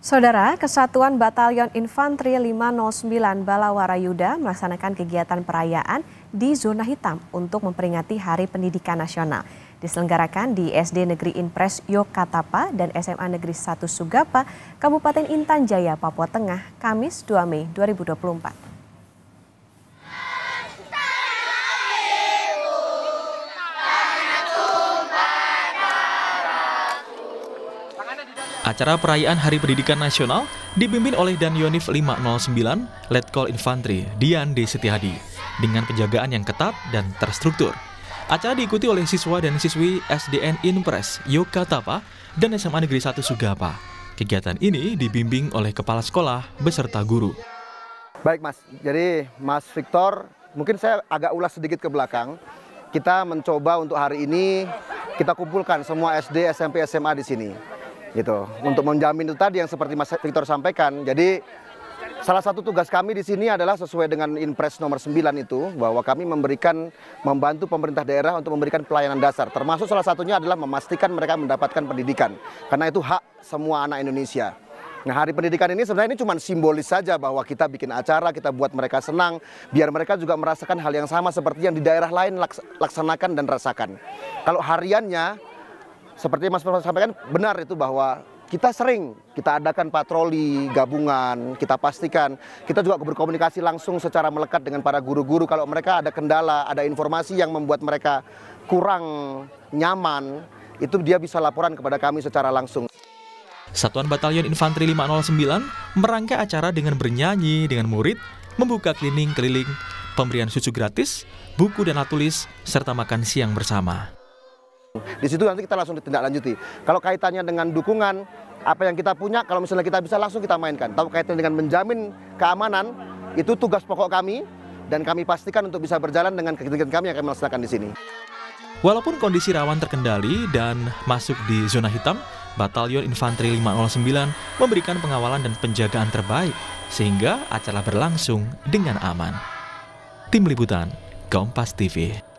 Saudara, Kesatuan Batalion Infanteri 509 Balawara Yuda melaksanakan kegiatan perayaan di zona hitam untuk memperingati Hari Pendidikan Nasional. Diselenggarakan di SD Negeri Impres Yokatapa dan SMA Negeri 1 Sugapa, Kabupaten Intan Jaya, Papua Tengah, Kamis 2 Mei 2024. Acara perayaan Hari Pendidikan Nasional dipimpin oleh Dan Yonif 509, Letkol Infantri Dian D. Setiadi, dengan penjagaan yang ketat dan terstruktur. Acara diikuti oleh siswa dan siswi SDN Inpres Tapa dan SMA Negeri 1 Sugapa. Kegiatan ini dibimbing oleh kepala sekolah beserta guru. Baik Mas, jadi Mas Victor, mungkin saya agak ulas sedikit ke belakang. Kita mencoba untuk hari ini kita kumpulkan semua SD, SMP, SMA di sini gitu untuk menjamin itu tadi yang seperti Mas Victor sampaikan jadi Salah satu tugas kami di sini adalah sesuai dengan Inpres nomor 9 itu bahwa kami memberikan membantu pemerintah daerah untuk memberikan pelayanan dasar termasuk salah satunya adalah memastikan mereka mendapatkan pendidikan karena itu hak semua anak Indonesia. Nah, hari pendidikan ini sebenarnya ini cuma simbolis saja bahwa kita bikin acara, kita buat mereka senang, biar mereka juga merasakan hal yang sama seperti yang di daerah lain laksanakan dan rasakan. Kalau hariannya seperti Mas Prof sampaikan benar itu bahwa kita sering kita adakan patroli gabungan, kita pastikan kita juga berkomunikasi langsung secara melekat dengan para guru-guru kalau mereka ada kendala, ada informasi yang membuat mereka kurang nyaman, itu dia bisa laporan kepada kami secara langsung. Satuan Batalion Infanteri 509 merangkai acara dengan bernyanyi dengan murid, membuka cleaning keliling, pemberian susu gratis, buku dan tulis, serta makan siang bersama. Di situ nanti kita langsung ditindaklanjuti. Kalau kaitannya dengan dukungan, apa yang kita punya, kalau misalnya kita bisa langsung kita mainkan. Tapi kaitannya dengan menjamin keamanan, itu tugas pokok kami, dan kami pastikan untuk bisa berjalan dengan kegiatan kami yang kami laksanakan di sini. Walaupun kondisi rawan terkendali dan masuk di zona hitam, Batalion Infanteri 509 memberikan pengawalan dan penjagaan terbaik sehingga acara berlangsung dengan aman. Tim Liputan, Kompas TV